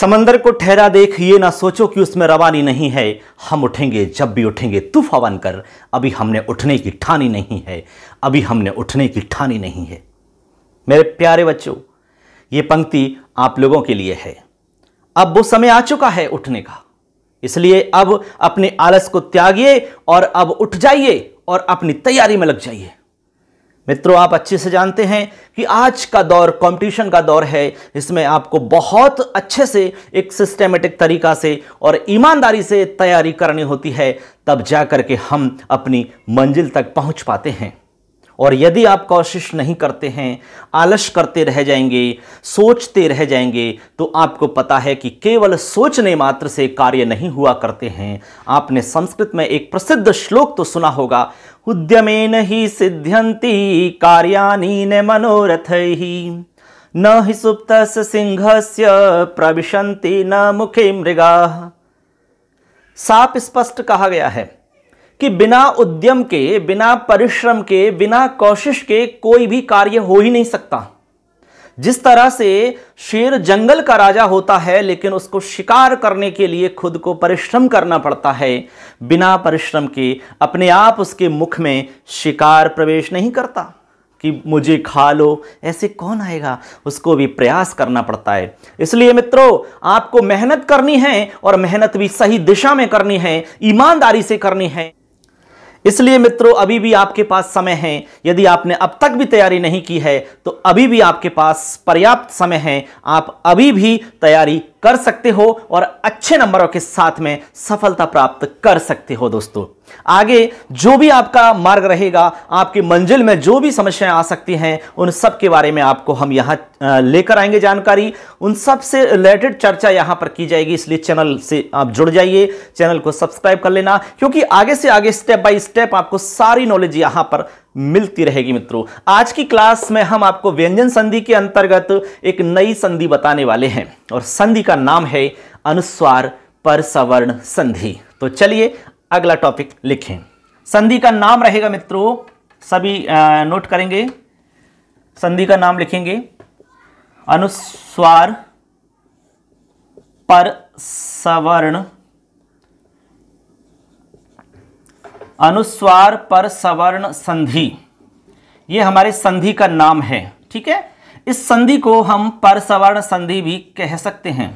समंदर को ठहरा देख ये ना सोचो कि उसमें रवानी नहीं है हम उठेंगे जब भी उठेंगे तूफा बनकर अभी हमने उठने की ठानी नहीं है अभी हमने उठने की ठानी नहीं है मेरे प्यारे बच्चों ये पंक्ति आप लोगों के लिए है अब वो समय आ चुका है उठने का इसलिए अब अपने आलस को त्यागिए और अब उठ जाइए और अपनी तैयारी में लग जाइए मित्रों आप अच्छे से जानते हैं कि आज का दौर कंपटीशन का दौर है इसमें आपको बहुत अच्छे से एक सिस्टमेटिक तरीका से और ईमानदारी से तैयारी करनी होती है तब जा कर के हम अपनी मंजिल तक पहुंच पाते हैं और यदि आप कोशिश नहीं करते हैं आलस करते रह जाएंगे सोचते रह जाएंगे तो आपको पता है कि केवल सोचने मात्र से कार्य नहीं हुआ करते हैं आपने संस्कृत में एक प्रसिद्ध श्लोक तो सुना होगा उद्यमेन ही सिद्ध्यंती कार्याणी न मनोरथ ही न ही सुप्त सिंह से प्रविशंति न मुखे मृगा साफ स्पष्ट कहा गया है कि बिना उद्यम के बिना परिश्रम के बिना कोशिश के कोई भी कार्य हो ही नहीं सकता जिस तरह से शेर जंगल का राजा होता है लेकिन उसको शिकार करने के लिए खुद को परिश्रम करना पड़ता है बिना परिश्रम के अपने आप उसके मुख में शिकार प्रवेश नहीं करता कि मुझे खा लो ऐसे कौन आएगा उसको भी प्रयास करना पड़ता है इसलिए मित्रों आपको मेहनत करनी है और मेहनत भी सही दिशा में करनी है ईमानदारी से करनी है इसलिए मित्रों अभी भी आपके पास समय है यदि आपने अब तक भी तैयारी नहीं की है तो अभी भी आपके पास पर्याप्त समय है आप अभी भी तैयारी कर सकते हो और अच्छे नंबरों के साथ में सफलता प्राप्त कर सकते हो दोस्तों आगे जो भी आपका मार्ग रहेगा आपकी मंजिल में जो भी समस्याएं आ सकती हैं उन सब के बारे में आपको हम यहाँ लेकर आएंगे जानकारी उन सब से रिलेटेड चर्चा यहां पर की जाएगी इसलिए चैनल से आप जुड़ जाइए चैनल को सब्सक्राइब कर लेना क्योंकि आगे से आगे स्टेप बाय स्टेप आपको सारी नॉलेज यहां पर मिलती रहेगी मित्रों आज की क्लास में हम आपको व्यंजन संधि के अंतर्गत एक नई संधि बताने वाले हैं और संधि का नाम है अनुस्वार पर सवर्ण संधि तो चलिए अगला टॉपिक लिखें संधि का नाम रहेगा मित्रों सभी नोट करेंगे संधि का नाम लिखेंगे अनुस्वार पर सवर्ण अनुस्वार पर सवर्ण संधि ये हमारे संधि का नाम है ठीक है इस संधि को हम पर सवर्ण संधि भी कह सकते हैं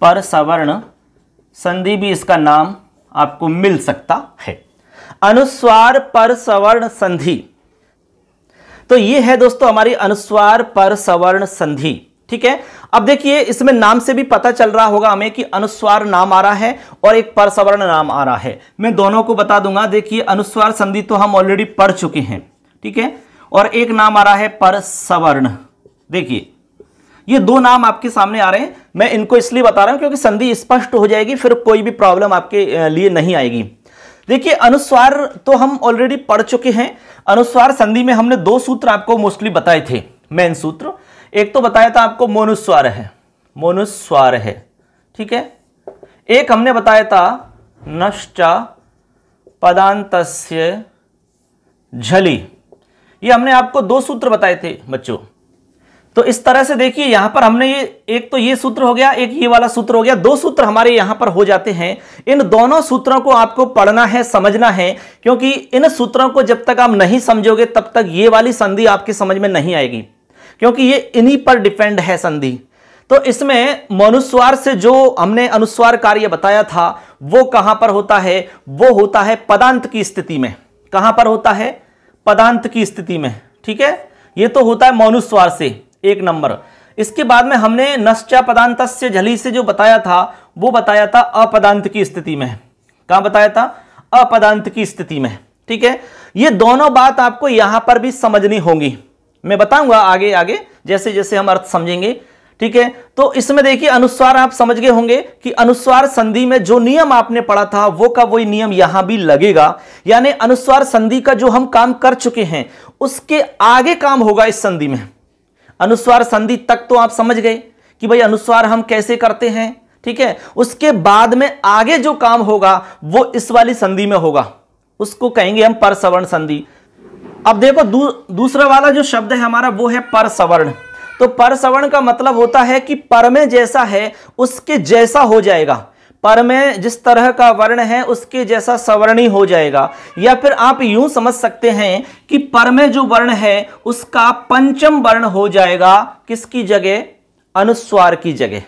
पर सवर्ण संधि भी इसका नाम आपको मिल सकता है अनुस्वार पर सवर्ण संधि तो ये है दोस्तों हमारी अनुस्वार पर सवर्ण संधि ठीक है अब देखिए इसमें नाम से भी पता चल रहा होगा हमें कि अनुस्वार नाम आ रहा है और एक परसवर्ण नाम आ रहा है मैं दोनों को बता दूंगा देखिए अनुस्वार संधि तो हम ऑलरेडी पढ़ चुके हैं ठीक है और एक नाम आ रहा है परसवर्ण देखिए ये दो नाम आपके सामने आ रहे हैं मैं इनको इसलिए बता रहा हूं क्योंकि संधि स्पष्ट हो जाएगी फिर कोई भी प्रॉब्लम आपके लिए नहीं आएगी देखिए अनुस्वार तो हम ऑलरेडी पढ़ चुके हैं अनुस्वार संधि में हमने दो सूत्र आपको मोस्टली बताए थे मेन सूत्र एक तो बताया था आपको मोनुस्वार है मोनुस्वर है ठीक है एक हमने बताया था नश्च पदांतस्य झली ये हमने आपको दो सूत्र बताए थे बच्चों तो इस तरह से देखिए यहां पर हमने ये एक तो ये सूत्र हो गया एक ये वाला सूत्र हो गया दो सूत्र हमारे यहां पर हो जाते हैं इन दोनों सूत्रों को आपको पढ़ना है समझना है क्योंकि इन सूत्रों को जब तक आप नहीं समझोगे तब तक ये वाली संधि आपकी समझ में नहीं आएगी क्योंकि ये इन्हीं पर डिपेंड है संधि तो इसमें मनुस्वार से जो हमने अनुस्वार कार्य बताया था वो कहां पर होता है वो होता है पदांत की स्थिति में कहां पर होता है पदांत की स्थिति में ठीक है ये तो होता है मनुस्वार से एक नंबर इसके बाद में हमने नश्चा पदांत से झली से जो बताया था वो बताया था अपदांत की स्थिति में कहा बताया था अपदांत की स्थिति में ठीक है ये दोनों बात आपको यहां पर भी समझनी होगी मैं बताऊंगा आगे आगे जैसे जैसे हम अर्थ समझेंगे ठीक है तो इसमें देखिए अनुस्वार आप समझ गए होंगे कि अनुस्वार संधि में जो नियम आपने पढ़ा था वो का वही नियम यहां भी लगेगा यानी अनुस्वार संधि का जो हम काम कर चुके हैं उसके आगे काम होगा इस संधि में अनुस्वार संधि तक तो आप समझ गए कि भाई अनुस्वार हम कैसे करते हैं ठीक है उसके बाद में आगे जो काम होगा वो इस वाली संधि में होगा उसको कहेंगे हम परसवर्ण संधि अब देखो दू, दूसरा वाला जो शब्द है हमारा वो है परसवर्ण तो परसवर्ण का मतलब होता है कि पर में जैसा है उसके जैसा हो जाएगा पर में जिस तरह का वर्ण है उसके जैसा सवर्णी हो जाएगा या फिर आप यूं समझ सकते हैं कि पर में जो वर्ण है उसका पंचम वर्ण हो जाएगा किसकी जगह अनुस्वार की जगह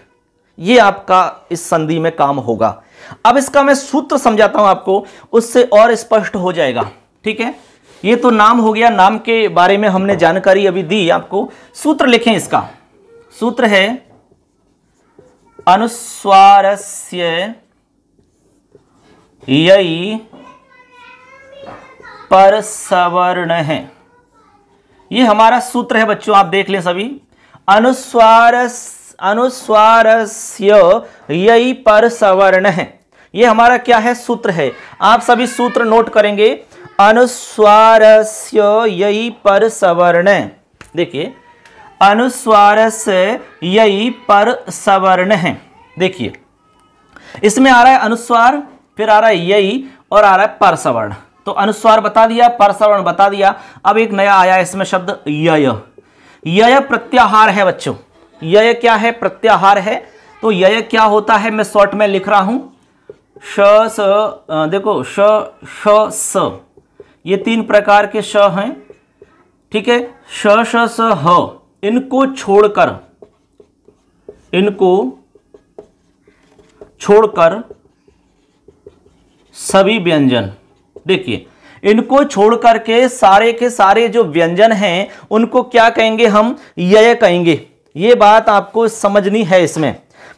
ये आपका इस संधि में काम होगा अब इसका मैं सूत्र समझाता हूं आपको उससे और स्पष्ट हो जाएगा ठीक है ये तो नाम हो गया नाम के बारे में हमने जानकारी अभी दी आपको सूत्र लिखें इसका सूत्र है अनुस्वार यही पर सवर्ण है ये हमारा सूत्र है बच्चों आप देख लें सभी अनुस्वार अनुस्वार यही पर सवर्ण है ये हमारा क्या है सूत्र है आप सभी सूत्र नोट करेंगे अनुस्वार यही पर सवर्ण देखिए अनुस्वार यही पर सवर्ण है देखिए इसमें आ रहा है अनुस्वार फिर आ रहा है यही और आ रहा है पर सवर्ण तो अनुस्वार बता दिया पर सवर्ण बता दिया अब एक नया आया इसमें शब्द यय यय प्रत्याहार है बच्चों यय क्या है प्रत्याहार है तो यय क्या होता है मैं शॉर्ट में लिख रहा हूं श स देखो श श ये तीन प्रकार के श हैं ठीक है श श स ह इनको छोड़कर इनको छोड़कर सभी व्यंजन देखिए इनको छोड़कर के सारे के सारे जो व्यंजन हैं उनको क्या कहेंगे हम यय कहेंगे ये बात आपको समझनी है इसमें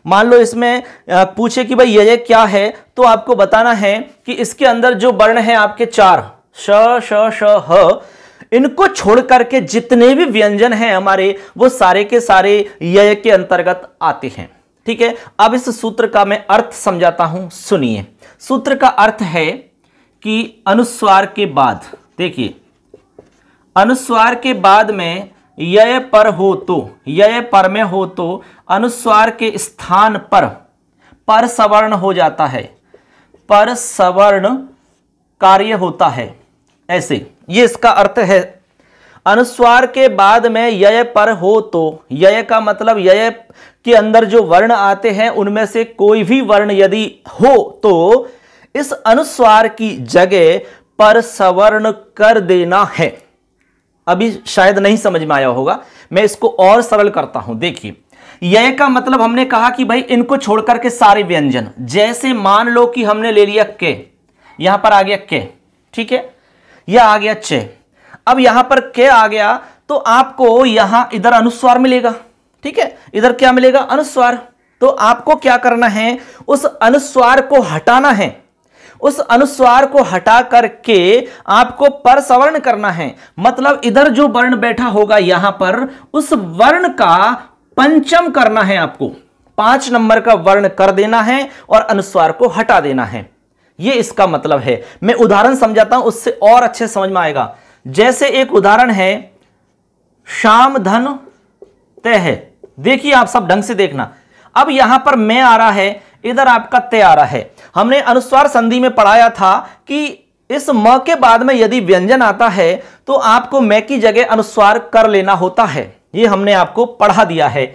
मान लो इसमें पूछे कि भाई यय क्या है तो आपको बताना है कि इसके अंदर जो वर्ण है आपके चार श श श ह इनको छोड़ करके जितने भी व्यंजन हैं हमारे वो सारे के सारे यय के अंतर्गत आते हैं ठीक है अब इस सूत्र का मैं अर्थ समझाता हूं सुनिए सूत्र का अर्थ है कि अनुस्वार के बाद देखिए अनुस्वार के बाद में यय पर हो तो यय पर में हो तो अनुस्वार के स्थान पर पर सवर्ण हो जाता है पर सवर्ण कार्य होता है ऐसे ये इसका अर्थ है अनुस्वार के बाद में यय पर हो तो यय का मतलब यय के अंदर जो वर्ण आते हैं उनमें से कोई भी वर्ण यदि हो तो इस अनुस्वार की जगह पर सवर्ण कर देना है अभी शायद नहीं समझ में आया होगा मैं इसको और सरल करता हूं देखिए यय का मतलब हमने कहा कि भाई इनको छोड़कर के सारे व्यंजन जैसे मान लो कि हमने ले लिया के यहां पर आ गया के ठीक है यह आ गया छ अब यहां पर के आ गया तो आपको यहां इधर अनुस्वार मिलेगा ठीक है इधर क्या मिलेगा अनुस्वार तो आपको क्या करना है उस अनुस्वार को हटाना है उस अनुस्वार को हटा करके आपको पर सवर्ण करना है मतलब इधर जो वर्ण बैठा होगा यहां पर उस वर्ण का पंचम करना है आपको पांच नंबर का वर्ण कर देना है और अनुस्वार को हटा देना है ये इसका मतलब है मैं उदाहरण समझाता हूं उससे और अच्छे समझ में आएगा जैसे एक उदाहरण है शाम धन तय है देखिए आप सब ढंग से देखना अब यहां पर मैं आ रहा है इधर आपका तय आ रहा है हमने अनुस्वार संधि में पढ़ाया था कि इस म के बाद में यदि व्यंजन आता है तो आपको मैं की जगह अनुस्वार कर लेना होता है ये हमने आपको पढ़ा दिया है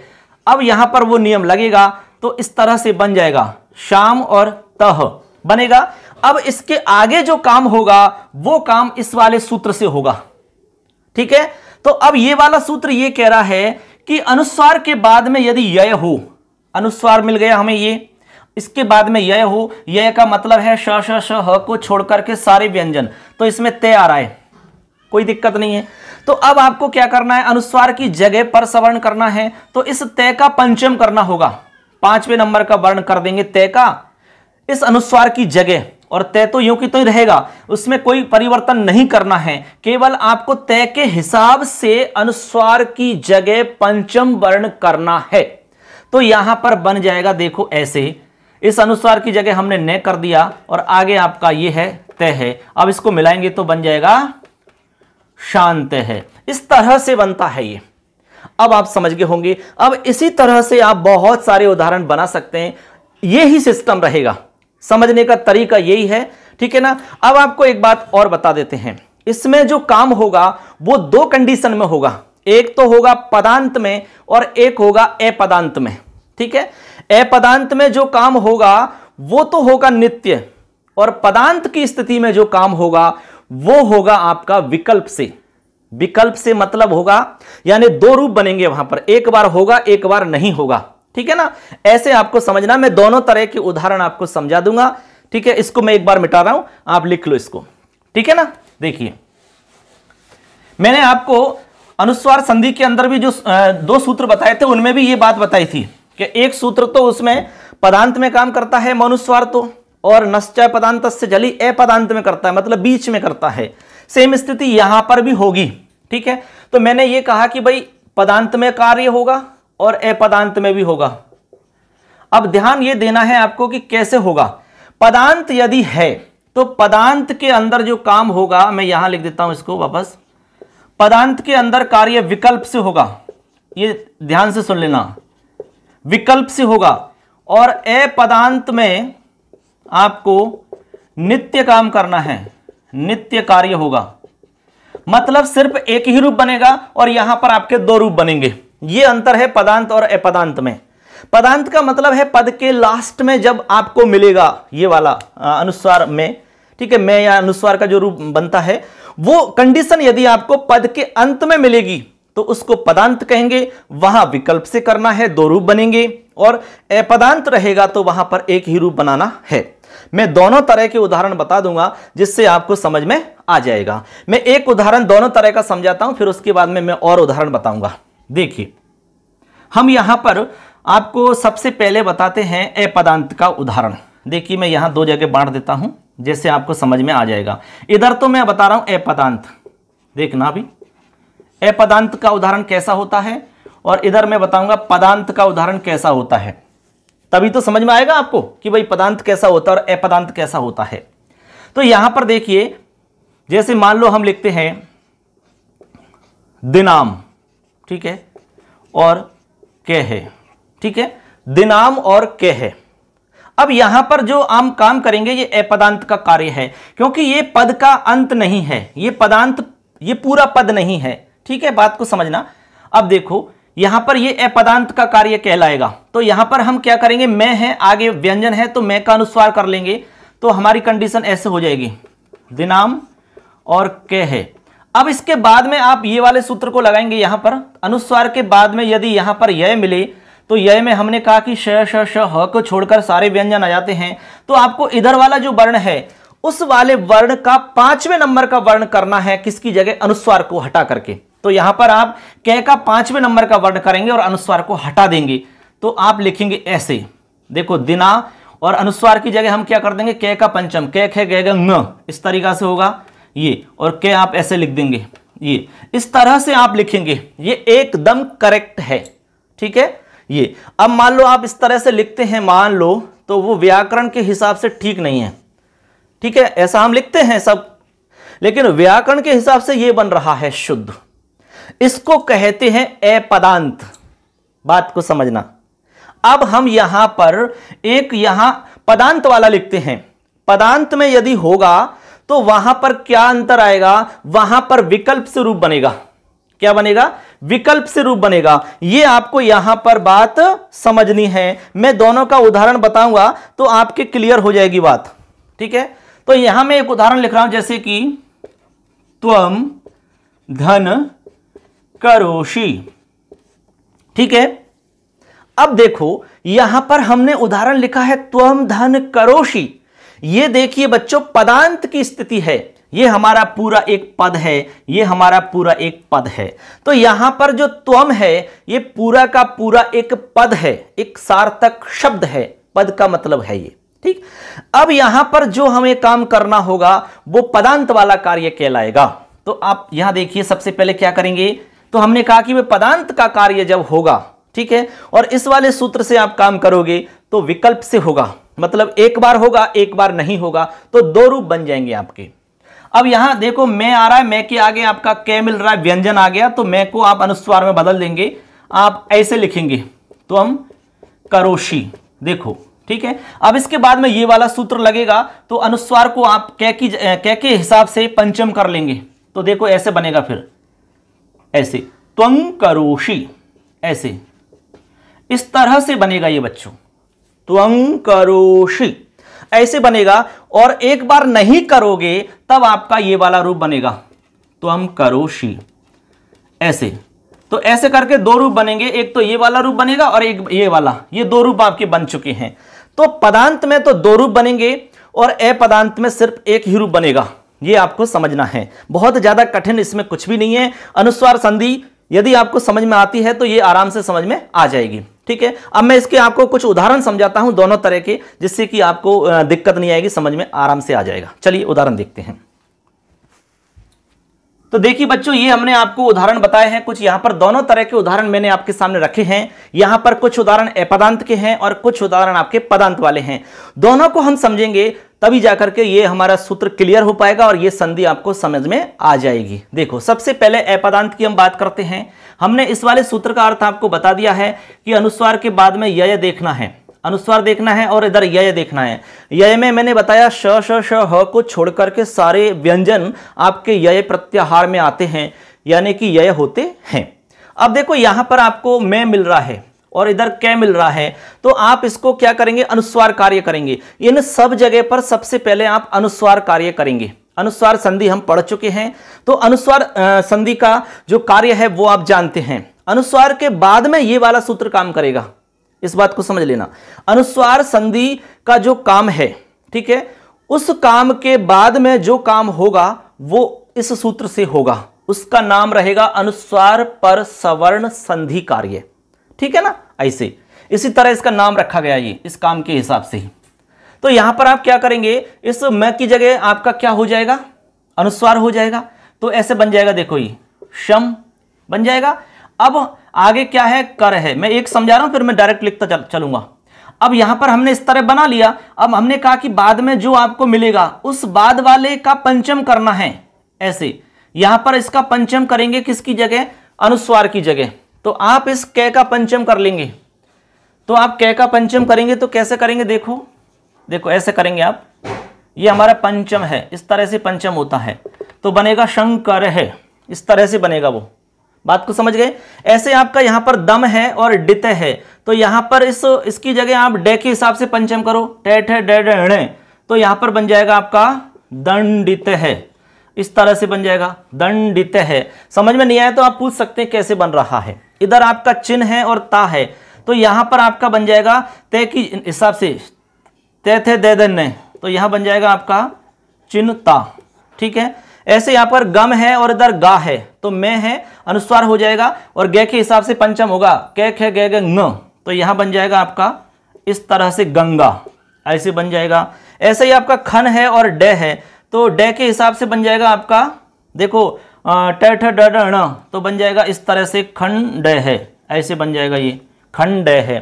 अब यहां पर वो नियम लगेगा तो इस तरह से बन जाएगा शाम और तह बनेगा अब इसके आगे जो काम होगा वो काम इस वाले सूत्र से होगा ठीक है तो अब ये वाला सूत्र ये कह रहा है कि अनुस्वार के बाद में यदि यय हो अनुस्वार मिल गया हमें ये इसके बाद में यय हो यय का मतलब है श श को छोड़कर के सारे व्यंजन तो इसमें तय आ रहा है कोई दिक्कत नहीं है तो अब आपको क्या करना है अनुस्वार की जगह पर सवर्ण करना है तो इस तय का पंचम करना होगा पांचवें नंबर का वर्ण कर देंगे तय का इस अनुस्वार की जगह और तय तो यूं की तो ही रहेगा उसमें कोई परिवर्तन नहीं करना है केवल आपको तय के हिसाब से अनुस्वार की जगह पंचम वर्ण करना है तो यहां पर बन जाएगा देखो ऐसे इस अनुस्वार की जगह हमने न कर दिया और आगे आपका यह है तय है अब इसको मिलाएंगे तो बन जाएगा शांत है इस तरह से बनता है ये अब आप समझ गए होंगे अब इसी तरह से आप बहुत सारे उदाहरण बना सकते हैं ये ही सिस्टम रहेगा समझने का तरीका यही है ठीक है ना अब आपको एक बात और बता देते हैं इसमें जो काम होगा वो दो कंडीशन में होगा एक तो होगा पदांत में और एक होगा अपदांत में ठीक है अपदांत में जो काम होगा वो तो होगा नित्य और पदांत की स्थिति में जो काम होगा वो होगा आपका विकल्प से विकल्प से मतलब होगा यानी दो रूप बनेंगे वहां पर एक बार होगा एक बार नहीं होगा ठीक है ना ऐसे आपको समझना मैं दोनों तरह के उदाहरण आपको समझा दूंगा ठीक है इसको मैं एक बार मिटा रहा हूं आप लिख लो इसको ठीक है ना देखिए मैंने आपको अनुस्वार संधि के अंदर भी जो दो सूत्र बताए थे उनमें भी ये बात बताई थी कि एक सूत्र तो उसमें पदांत में काम करता है मनुस्वार तो और नश्चय पदांत से जली ए पदांत में करता है मतलब बीच में करता है सेम स्थिति यहां पर भी होगी ठीक है तो मैंने ये कहा कि भाई पदांत में कार्य होगा और ए पदांत में भी होगा अब ध्यान ये देना है आपको कि कैसे होगा पदांत यदि है तो पदांत के अंदर जो काम होगा मैं यहां लिख देता हूं इसको वापस पदांत के अंदर कार्य विकल्प से होगा ये ध्यान से सुन लेना विकल्प से होगा और ए पदांत में आपको नित्य काम करना है नित्य कार्य होगा मतलब सिर्फ एक ही रूप बनेगा और यहां पर आपके दो रूप बनेंगे ये अंतर है पदांत और अपदांत में पदांत का मतलब है पद के लास्ट में जब आपको मिलेगा ये वाला अनुस्वार में ठीक है मैं या अनुस्वार का जो रूप बनता है वो कंडीशन यदि आपको पद के अंत में मिलेगी तो उसको पदांत कहेंगे वहां विकल्प से करना है दो रूप बनेंगे और अपदांत रहेगा तो वहां पर एक ही रूप बनाना है मैं दोनों तरह के उदाहरण बता दूंगा जिससे आपको समझ में आ जाएगा मैं एक उदाहरण दोनों तरह का समझाता हूं फिर उसके बाद में मैं और उदाहरण बताऊंगा देखिए हम यहां पर आपको सबसे पहले बताते हैं अपदांत का उदाहरण देखिए मैं यहां दो जगह बांट देता हूं जैसे आपको समझ में आ जाएगा इधर तो मैं बता रहा ए अपदांत देखना अभी अपदांत का उदाहरण कैसा होता है और इधर मैं बताऊंगा पदांत का उदाहरण कैसा होता है तभी तो समझ में आएगा आपको कि भाई पदांत कैसा होता है और अपदांत कैसा होता है तो यहां पर देखिए जैसे मान लो हम लिखते हैं दिनाम ठीक है और के है ठीक है दिनाम और के है अब यहां पर जो आम काम करेंगे ये अपदांत का कार्य है क्योंकि ये पद का अंत नहीं है ये पदांत ये पूरा पद नहीं है ठीक है बात को समझना अब देखो यहां पर ये अपदांत का कार्य कहलाएगा तो यहां पर हम क्या करेंगे मैं है आगे व्यंजन है तो मैं का अनुस्वार कर लेंगे तो हमारी कंडीशन ऐसे हो जाएगी दिनाम और कह है अब इसके बाद में आप ये वाले सूत्र को लगाएंगे यहां पर अनुस्वार के बाद में यदि यहां पर यह मिले तो यह में हमने कहा कि श श ह को छोड़कर सारे व्यंजन आ जाते हैं तो आपको इधर वाला जो वर्ण है उस वाले वर्ण का पांचवें नंबर का वर्ण करना है किसकी जगह अनुस्वार को हटा करके तो यहां पर आप कह का पांचवें नंबर का वर्ण करेंगे और अनुस्वार को हटा देंगे तो आप लिखेंगे ऐसे देखो दिना और अनुस्वार की जगह हम क्या कर देंगे कै का पंचम कै खे गए इस तरीका से होगा ये और क्या आप ऐसे लिख देंगे ये इस तरह से आप लिखेंगे ये एकदम करेक्ट है ठीक है ये अब मान लो आप इस तरह से लिखते हैं मान लो तो वो व्याकरण के हिसाब से ठीक नहीं है ठीक है ऐसा हम लिखते हैं सब लेकिन व्याकरण के हिसाब से ये बन रहा है शुद्ध इसको कहते हैं अपदांत बात को समझना अब हम यहां पर एक यहां पदांत वाला लिखते हैं पदांत में यदि होगा तो वहां पर क्या अंतर आएगा वहां पर विकल्प स्वरूप बनेगा क्या बनेगा विकल्प से रूप बनेगा ये आपको यहां पर बात समझनी है मैं दोनों का उदाहरण बताऊंगा तो आपके क्लियर हो जाएगी बात ठीक है तो यहां मैं एक उदाहरण लिख रहा हूं जैसे कि त्वम धन करोशी ठीक है अब देखो यहां पर हमने उदाहरण लिखा है त्वम धन करोशी ये देखिए बच्चों पदांत की स्थिति है ये हमारा पूरा एक पद है ये हमारा पूरा एक पद है तो यहां पर जो त्वम है ये पूरा का पूरा एक पद है एक सार्थक शब्द है पद का मतलब है ये ठीक अब यहां पर जो हमें काम करना होगा वो पदांत वाला कार्य कहलाएगा तो आप यहां देखिए सबसे पहले क्या करेंगे तो हमने कहा कि वह पदांत का कार्य जब होगा ठीक है और इस वाले सूत्र से आप काम करोगे तो विकल्प से होगा मतलब एक बार होगा एक बार नहीं होगा तो दो रूप बन जाएंगे आपके अब यहां देखो मैं आ रहा है मैं के आगे आपका कै मिल रहा है व्यंजन आ गया तो मैं को आप अनुस्वार में बदल देंगे आप ऐसे लिखेंगे तो हम करोशी देखो ठीक है अब इसके बाद में ये वाला सूत्र लगेगा तो अनुस्वार को आप कै की कै के हिसाब से पंचम कर लेंगे तो देखो ऐसे बनेगा फिर ऐसे त्वंग करोशी ऐसे इस तरह से बनेगा ये बच्चों त्वं ऐसे बनेगा और एक बार नहीं करोगे तब आपका ये वाला रूप बनेगा त्वम करोशी ऐसे तो ऐसे करके दो रूप बनेंगे एक तो ये वाला रूप बनेगा और एक ये वाला ये दो रूप आपके बन चुके हैं तो पदांत में तो दो रूप बनेंगे और ए पदांत में सिर्फ एक ही रूप बनेगा ये आपको समझना है बहुत ज़्यादा कठिन इसमें कुछ भी नहीं है अनुस्वार संधि यदि आपको समझ में आती है तो ये आराम से समझ में आ जाएगी ठीक है अब मैं इसके आपको कुछ उदाहरण समझाता हूं दोनों तरह के जिससे कि आपको दिक्कत नहीं आएगी समझ में आराम से आ जाएगा चलिए उदाहरण देखते हैं तो देखिए बच्चों ये हमने आपको उदाहरण बताए हैं कुछ यहाँ पर दोनों तरह के उदाहरण मैंने आपके सामने रखे हैं यहाँ पर कुछ उदाहरण अपदांत के हैं और कुछ उदाहरण आपके पदांत वाले हैं दोनों को हम समझेंगे तभी जाकर के ये हमारा सूत्र क्लियर हो पाएगा और ये संधि आपको समझ में आ जाएगी देखो सबसे पहले अपदांत की हम बात करते हैं हमने इस वाले सूत्र का अर्थ आपको बता दिया है कि अनुस्वार के बाद में यह देखना है अनुस्वार देखना है और इधर यय देखना है यय में मैंने बताया श श श ह को छोड़कर के सारे व्यंजन आपके यय प्रत्याहार में आते हैं यानी कि यय होते हैं अब देखो यहां पर आपको मैं मिल रहा है और इधर कै मिल रहा है तो आप इसको क्या करेंगे अनुस्वार कार्य करेंगे इन सब जगह पर सबसे पहले आप अनुस्वार कार्य करेंगे अनुस्वार संधि हम पढ़ चुके हैं तो अनुस्वार संधि का जो कार्य है वो आप जानते हैं अनुस्वार के बाद में ये वाला सूत्र काम करेगा इस बात को समझ लेना अनुस्वार संधि का जो काम है ठीक है उस काम के बाद में जो काम होगा वो इस सूत्र से होगा उसका नाम रहेगा अनुस्वार पर सवर्ण संधि कार्य ठीक है ना ऐसे इसी तरह इसका नाम रखा गया ये इस काम के हिसाब से ही तो यहां पर आप क्या करेंगे इस म की जगह आपका क्या हो जाएगा अनुस्वार हो जाएगा तो ऐसे बन जाएगा देखो ये शम बन जाएगा अब आगे क्या है कर है मैं एक समझा रहा हूं फिर मैं डायरेक्ट लिखता चल, चलूंगा अब यहां पर हमने इस तरह बना लिया अब हमने कहा कि बाद में जो आपको मिलेगा उस बाद वाले का पंचम करना है ऐसे यहां पर इसका पंचम करेंगे किसकी जगह अनुस्वार की जगह तो आप इस कै का पंचम कर लेंगे तो आप कै का पंचम करेंगे तो कैसे करेंगे देखो देखो ऐसे करेंगे आप ये हमारा पंचम है इस तरह से पंचम होता है तो बनेगा शंकर है इस तरह से बनेगा वो बात को समझ गए ऐसे आपका यहां पर दम है और डित है तो यहां पर इस इसकी जगह आप डे के हिसाब से पंचम करो टैठ है डे तो यहां पर बन जाएगा आपका दंडित है इस तरह से बन जाएगा दंडित है समझ में नहीं आया तो आप पूछ सकते हैं कैसे बन रहा है इधर आपका चिन्ह है और ता है तो यहां पर आपका बन जाएगा तय की हिसाब से ते थे दे तो यहां बन जाएगा आपका चिन्ह ता ठीक है ऐसे यहां पर गम है और इधर गा है तो मैं है अनुस्वार हो जाएगा और गे के हिसाब से पंचम होगा कै खे गे तो यहां बन जाएगा आपका इस तरह से गंगा ऐसे बन जाएगा ऐसे ही आपका खन है और डे है तो डे के हिसाब से बन जाएगा आपका देखो टठ डण तो बन जाएगा इस तरह से खंड है ऐसे बन जाएगा ये खंड है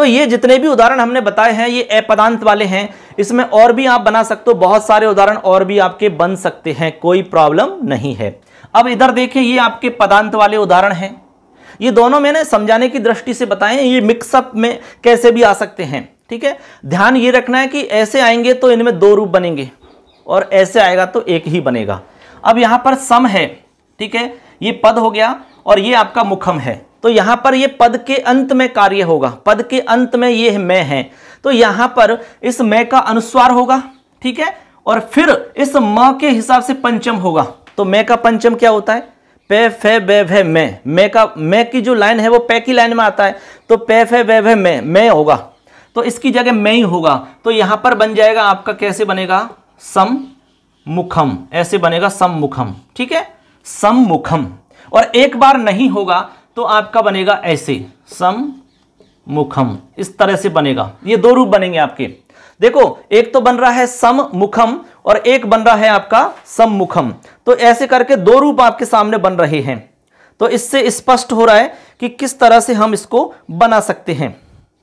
तो ये जितने भी उदाहरण हमने बताए हैं ये अपदांत वाले हैं इसमें और भी आप बना सकते हो बहुत सारे उदाहरण और भी आपके बन सकते हैं कोई प्रॉब्लम नहीं है अब इधर देखें ये आपके पदांत वाले उदाहरण हैं ये दोनों मैंने समझाने की दृष्टि से बताए ये मिक्सअप में कैसे भी आ सकते हैं ठीक है ध्यान ये रखना है कि ऐसे आएंगे तो इनमें दो रूप बनेंगे और ऐसे आएगा तो एक ही बनेगा अब यहां पर सम है ठीक है ये पद हो गया और ये आपका मुखम है तो यहां पर ये पद के अंत में कार्य होगा पद के अंत में ये मैं है तो यहां पर इस मैं का अनुस्वार होगा ठीक है और फिर इस म के हिसाब से पंचम होगा तो मैं का पंचम क्या होता है पे फे बे भे मैं मैं का मैं की जो लाइन है वो पे की लाइन में आता है तो पे फे बे भे मैं मैं होगा तो इसकी जगह मैं ही होगा तो यहां पर बन जाएगा आपका कैसे बनेगा सम मुखम ऐसे बनेगा सम मुखम ठीक है सम मुखम और एक बार नहीं होगा तो आपका बनेगा ऐसे सम मुखम इस तरह से बनेगा ये दो रूप बनेंगे आपके देखो एक तो बन रहा है सम मुखम और एक बन रहा है आपका सम मुखम तो ऐसे करके दो रूप आपके सामने बन रहे हैं तो इससे स्पष्ट हो रहा है कि किस तरह से हम इसको बना सकते हैं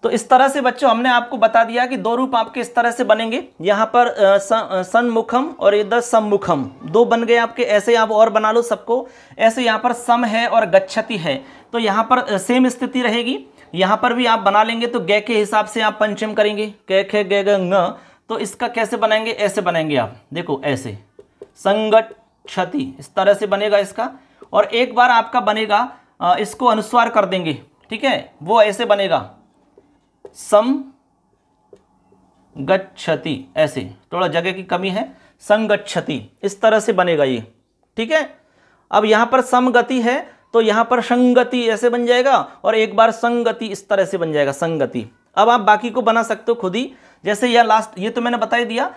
तो इस तरह से बच्चों हमने आपको बता दिया कि दो रूप आपके इस तरह से बनेंगे यहाँ पर सन्मुखम और इधर सम्मुखम दो बन गए आपके ऐसे आप और बना लो सबको ऐसे यहाँ पर सम है और गच्छति है तो यहाँ पर सेम स्थिति रहेगी यहाँ पर भी आप बना लेंगे तो गै के हिसाब से आप पंचम करेंगे कै खे गय ग तो इसका कैसे बनाएंगे ऐसे बनाएंगे आप देखो ऐसे संगठ क्षति इस तरह से बनेगा इसका और एक बार आपका बनेगा इसको अनुस्वार कर देंगे ठीक है वो ऐसे बनेगा सम गच्छति ऐसे थोड़ा जगह की कमी है संगति इस तरह से बनेगा ये ठीक है अब यहां पर समगति है तो यहां पर संगति ऐसे बन जाएगा और एक बार संगति इस तरह से बन जाएगा संगति अब आप बाकी को बना सकते हो खुद ही जैसे यह लास्ट ये तो मैंने बता ही दिया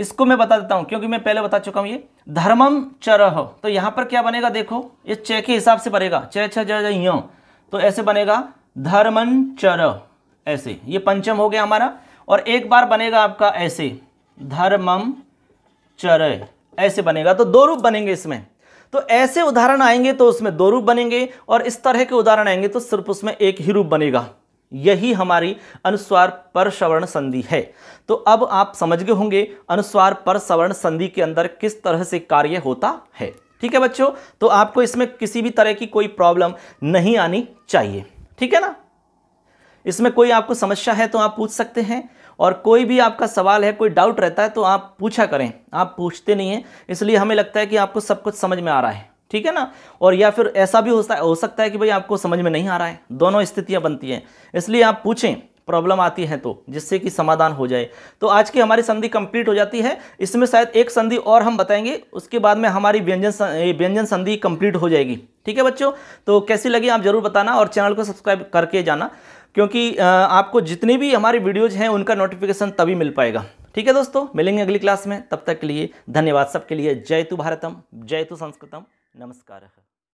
इसको मैं बता देता हूं क्योंकि मैं पहले बता चुका हूं ये धर्मम चरह तो यहां पर क्या बनेगा देखो ये चय के हिसाब से बनेगा चय छ तो ऐसे बनेगा धर्मन चरह ऐसे ये पंचम हो गया हमारा और एक बार बनेगा आपका ऐसे धर्मम चरय ऐसे बनेगा तो दो रूप बनेंगे इसमें तो ऐसे उदाहरण आएंगे तो उसमें दो रूप बनेंगे और इस तरह के उदाहरण आएंगे तो सिर्फ उसमें एक ही रूप बनेगा यही हमारी अनुस्वार पर सवर्ण संधि है तो अब आप समझ गए होंगे अनुस्वार पर सवर्ण संधि के अंदर किस तरह से कार्य होता है ठीक है बच्चों तो आपको इसमें किसी भी तरह की कोई प्रॉब्लम नहीं आनी चाहिए ठीक है ना इसमें कोई आपको समस्या है तो आप पूछ सकते हैं और कोई भी आपका सवाल है कोई डाउट रहता है तो आप पूछा करें आप पूछते नहीं हैं इसलिए हमें लगता है कि आपको सब कुछ समझ में आ रहा है ठीक है ना और या फिर ऐसा भी होता हो सकता है कि भाई आपको समझ में नहीं आ रहा है दोनों स्थितियाँ बनती हैं इसलिए आप पूछें प्रॉब्लम आती है तो जिससे कि समाधान हो जाए तो आज की हमारी संधि कंप्लीट हो जाती है इसमें शायद एक संधि और हम बताएंगे उसके बाद में हमारी व्यंजन व्यंजन संधि कंप्लीट हो जाएगी ठीक है बच्चों तो कैसी लगी आप जरूर बताना और चैनल को सब्सक्राइब करके जाना क्योंकि आपको जितनी भी हमारी वीडियोज़ हैं उनका नोटिफिकेशन तभी मिल पाएगा ठीक है दोस्तों मिलेंगे अगली क्लास में तब तक के लिए धन्यवाद सबके लिए जय तु भारतम जय तु संस्कृतम नमस्कार